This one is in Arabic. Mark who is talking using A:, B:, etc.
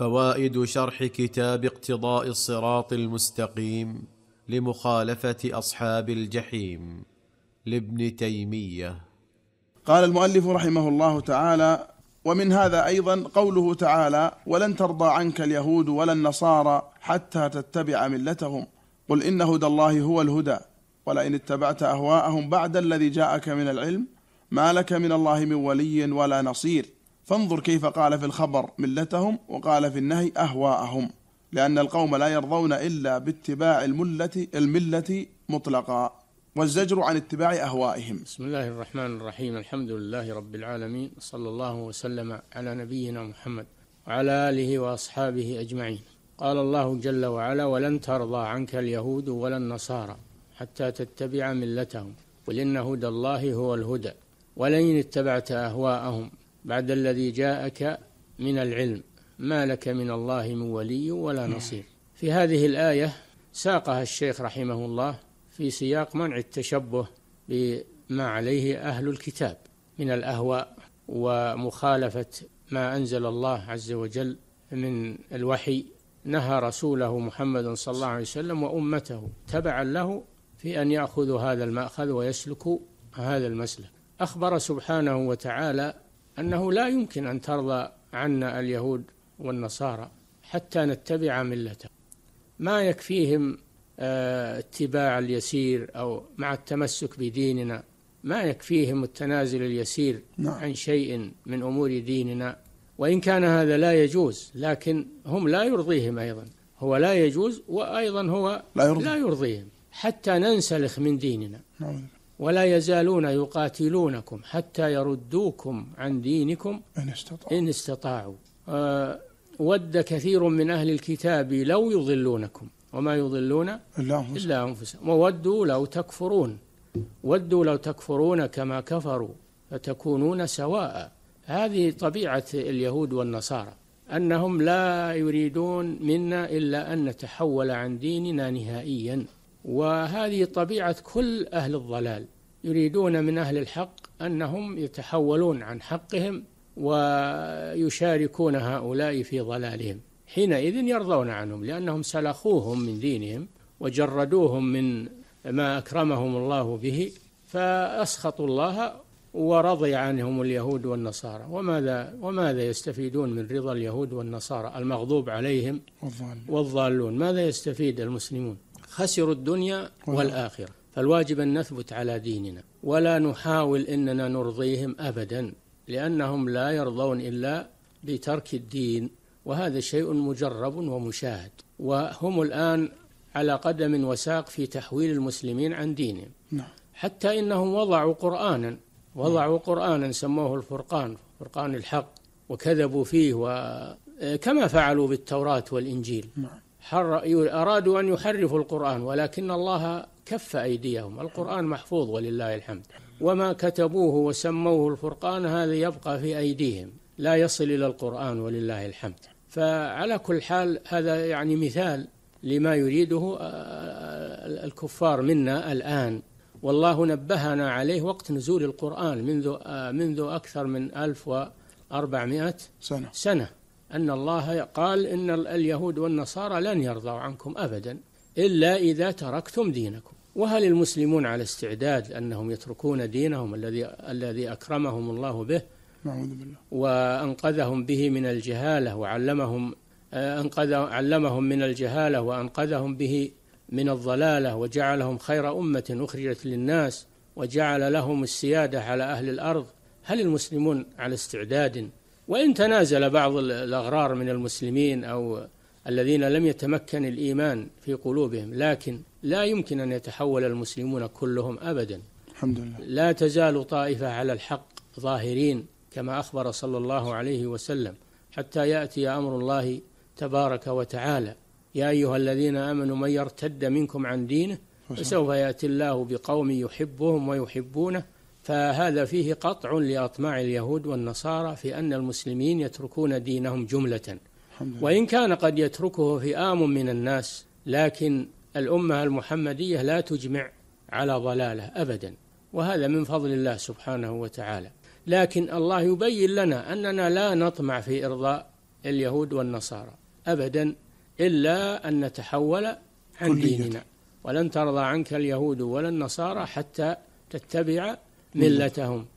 A: فوائد شرح كتاب اقتضاء الصراط المستقيم لمخالفه اصحاب الجحيم لابن تيميه قال المؤلف رحمه الله تعالى ومن هذا ايضا قوله تعالى ولن ترضى عنك اليهود ولا النصارى حتى تتبع ملتهم قل ان هدى الله هو الهدى ولئن اتبعت اهواءهم بعد الذي جاءك من العلم ما لك من الله من ولي ولا نصير فانظر كيف قال في الخبر ملتهم وقال في النهي أهواءهم لأن القوم لا يرضون إلا باتباع الملة, الملة مطلقا والزجر عن اتباع أهوائهم بسم الله الرحمن الرحيم الحمد لله رب العالمين صلى الله وسلم على نبينا محمد وعلى آله وأصحابه أجمعين قال الله جل وعلا ولن ترضى عنك اليهود ولا النصارى حتى تتبع ملتهم قل إن هدى الله هو الهدى ولئن اتبعت أهواءهم بعد الذي جاءك من العلم ما لك من الله من ولي ولا نعم. نصير في هذه الآية ساقها الشيخ رحمه الله في سياق منع التشبه بما عليه أهل الكتاب من الأهواء ومخالفة ما أنزل الله عز وجل من الوحي نهى رسوله محمد صلى الله عليه وسلم وأمته تبعا له في أن يأخذوا هذا المأخذ ويسلكوا هذا المسلك أخبر سبحانه وتعالى أنه لا يمكن أن ترضى عنا اليهود والنصارى حتى نتبع ملتهم ما يكفيهم آه، اتباع اليسير أو مع التمسك بديننا ما يكفيهم التنازل اليسير نعم. عن شيء من أمور ديننا وإن كان هذا لا يجوز لكن هم لا يرضيهم أيضا هو لا يجوز وأيضا هو لا, يرضي. لا يرضيهم حتى ننسلخ من ديننا نعم. ولا يزالون يقاتلونكم حتى يردوكم عن دينكم إن استطاعوا, إن استطاعوا آه، ود كثير من أهل الكتاب لو يضلونكم وما يضلون إلا أنفسهم, إلا أنفسهم وودوا لو تكفرون ودوا لو تكفرون كما كفروا فتكونون سواء هذه طبيعة اليهود والنصارى أنهم لا يريدون منا إلا أن نتحول عن ديننا نهائيا وهذه طبيعة كل أهل الضلال يريدون من أهل الحق أنهم يتحولون عن حقهم ويشاركون هؤلاء في ضلالهم حينئذ يرضون عنهم لأنهم سلخوهم من دينهم وجردوهم من ما أكرمهم الله به فأسخطوا الله ورضي عنهم اليهود والنصارى وماذا وماذا يستفيدون من رضا اليهود والنصارى المغضوب عليهم والضالون ماذا يستفيد المسلمون خسروا الدنيا والآخرة فالواجب أن نثبت على ديننا ولا نحاول أننا نرضيهم أبدا لأنهم لا يرضون إلا بترك الدين وهذا شيء مجرب ومشاهد وهم الآن على قدم وساق في تحويل المسلمين عن دينهم نعم. حتى إنهم وضعوا قرآنا وضعوا نعم. قرآنا سموه الفرقان فرقان الحق وكذبوا فيه وكما فعلوا بالتوراة والإنجيل نعم. حر أرادوا أن يحرفوا القرآن ولكن الله كف أيديهم القرآن محفوظ ولله الحمد وما كتبوه وسموه الفرقان هذا يبقى في أيديهم لا يصل إلى القرآن ولله الحمد فعلى كل حال هذا يعني مثال لما يريده الكفار منا الآن والله نبهنا عليه وقت نزول القرآن منذ منذ أكثر من 1400 سنة سنة أن الله قال إن اليهود والنصارى لن يرضوا عنكم أبدا إلا إذا تركتم دينكم وهل المسلمون على استعداد أنهم يتركون دينهم الذي الذي أكرمهم الله به نعوذ بالله وأنقذهم به من الجهالة وعلمهم آه، أنقذ علمهم من الجهالة وأنقذهم به من الضلالة وجعلهم خير أمة أخرجت للناس وجعل لهم السيادة على أهل الأرض هل المسلمون على استعداد وإن تنازل بعض الأغرار من المسلمين أو الذين لم يتمكن الإيمان في قلوبهم لكن لا يمكن أن يتحول المسلمون كلهم أبدا الحمد لله لا تزال طائفة على الحق ظاهرين كما أخبر صلى الله عليه وسلم حتى يأتي أمر الله تبارك وتعالى يا أيها الذين آمنوا من يرتد منكم عن دينه فسوف يأتي الله بقوم يحبهم ويحبونه فهذا فيه قطع لأطماع اليهود والنصارى في أن المسلمين يتركون دينهم جملة وإن كان قد يتركه فئام من الناس لكن الأمة المحمدية لا تجمع على ضلاله أبدا وهذا من فضل الله سبحانه وتعالى لكن الله يبين لنا أننا لا نطمع في إرضاء اليهود والنصارى أبدا إلا أن نتحول عن ديننا ولن ترضى عنك اليهود ولا النصارى حتى تتبع
B: ملتهم